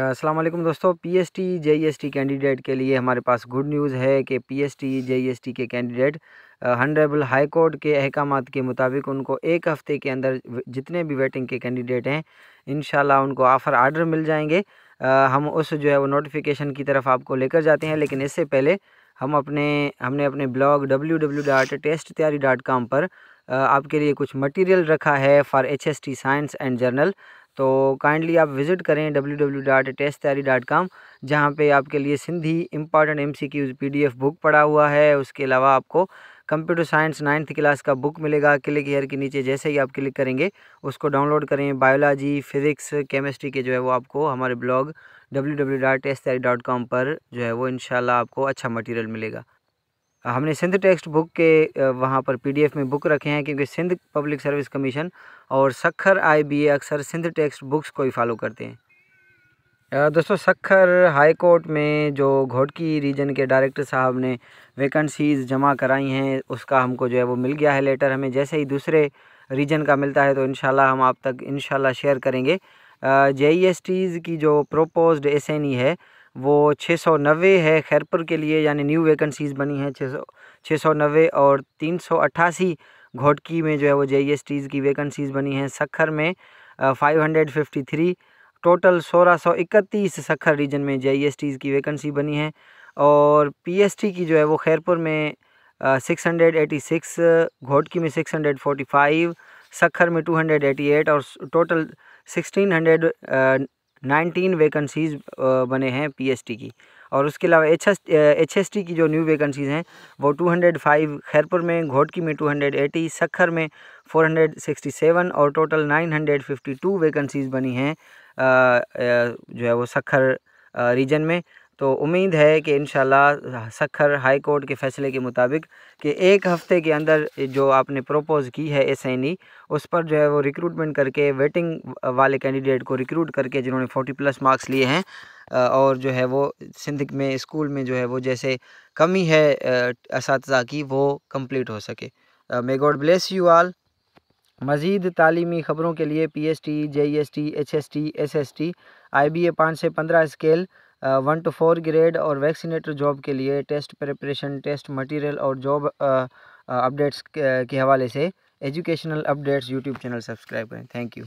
असलम दोस्तों P S T S T candidate के लिए हमारे पास गुड न्यूज़ है कि P S T S T के कैंडिडेट हंड्रेबल हाई कोर्ट के अहकाम के मुताबिक उनको एक हफ़्ते के अंदर जितने भी वेटिंग के कैंडिडेट हैं इन उनको ऑफर आर्डर मिल जाएंगे आ, हम उस जो है वो नोटिफिकेशन की तरफ आपको लेकर जाते हैं लेकिन इससे पहले हम अपने हमने अपने blog W W dot test तैयारी डॉट कॉम पर आपके लिए कुछ मटेरियल रखा है for H S T science and general तो काइंडली आप विज़िट करें डब्ल्यू डब्ल्यू डॉट टेस्ट तैयारी डॉट कॉम जहाँ पर आपके लिए सिंधी इंपॉर्टेंट एम सी की पी डी एफ बुक पड़ा हुआ है उसके अलावा आपको कंप्यूटर साइंस नाइन्थ क्लास का बुक मिलेगा क्लिक हेयर के नीचे जैसे ही आप क्लिक करेंगे उसको डाउनलोड करें बायोलॉजी फिजिक्स केमिस्ट्री के जो है वो आपको हमारे blog W W dot com पर जो है वो इन आपको अच्छा मटेरियल मिलेगा हमने सिंध टेक्स्ट बुक के वहाँ पर पीडीएफ में बुक रखे हैं क्योंकि सिंध पब्लिक सर्विस कमीशन और सखर आईबीए अक्सर सिंध टेक्स्ट बुक्स को ही फॉलो करते हैं दोस्तों सखर हाई कोर्ट में जो घोटकी रीजन के डायरेक्टर साहब ने वैकेंसीज़ जमा कराई हैं उसका हमको जो है वो मिल गया है लेटर हमें जैसे ही दूसरे रीजन का मिलता है तो इन हम आप तक इन शेयर करेंगे जे e e की जो प्रोपोज्ड एस e है वो छः सौ नब्बे है खैरपुर के लिए यानी न्यू वैकेंसीज़ बनी हैं छः सौ छः सौ नब्बे और तीन सौ अट्ठासी घोटकी में जो है वो जे एस टीज़ की वैकेंसीज़ बनी हैं सखर में five hundred fifty three total सोलह सौ इकतीस सखर रीजन में जे एस टीज़ की वैकेंसी बनी है और पी एस टी की जो है वो खैरपुर में six hundred eighty six Ghotki में six hundred forty five Sukkur में टू हंड्रेड एटी एट और total sixteen hundred nineteen vacancies बने हैं पीएसटी की और उसके अलावा H S H S T की जो न्यू वैकेंसीज़ हैं वो टू हंड्रेड फाइव खैरपुर में घोटकी में टू हंड्रेड एटी सखर में फोर हंड्रेड सिक्सटी सेवन और total nine hundred fifty two vacancies बनी हैं जो है वो सखर रीजन में तो उम्मीद है कि इन सखर हाई कोर्ट के फैसले के मुताबिक कि एक हफ़्ते के अंदर जो आपने प्रोपोज़ की है एस एन ई उस पर जो है वो रिक्रूटमेंट करके वेटिंग वाले कैंडिडेट को रिक्रूट करके जिन्होंने फोर्टी प्लस मार्क्स लिए हैं और जो है वो सिंध में स्कूल में जो है वो जैसे कमी है इस की वो कम्प्लीट हो सके may God bless you all मज़ीद तली ख़बरों के लिए P S T J S T H S T S S T I B A पाँच से पंद्रह scale one to four grade और वैक्सीनेटर जॉब के लिए टेस्ट प्रिपरेशन टेस्ट मटेरियल और जॉब अपडेट्स के हवाले से educational updates YouTube channel subscribe करें थैंक यू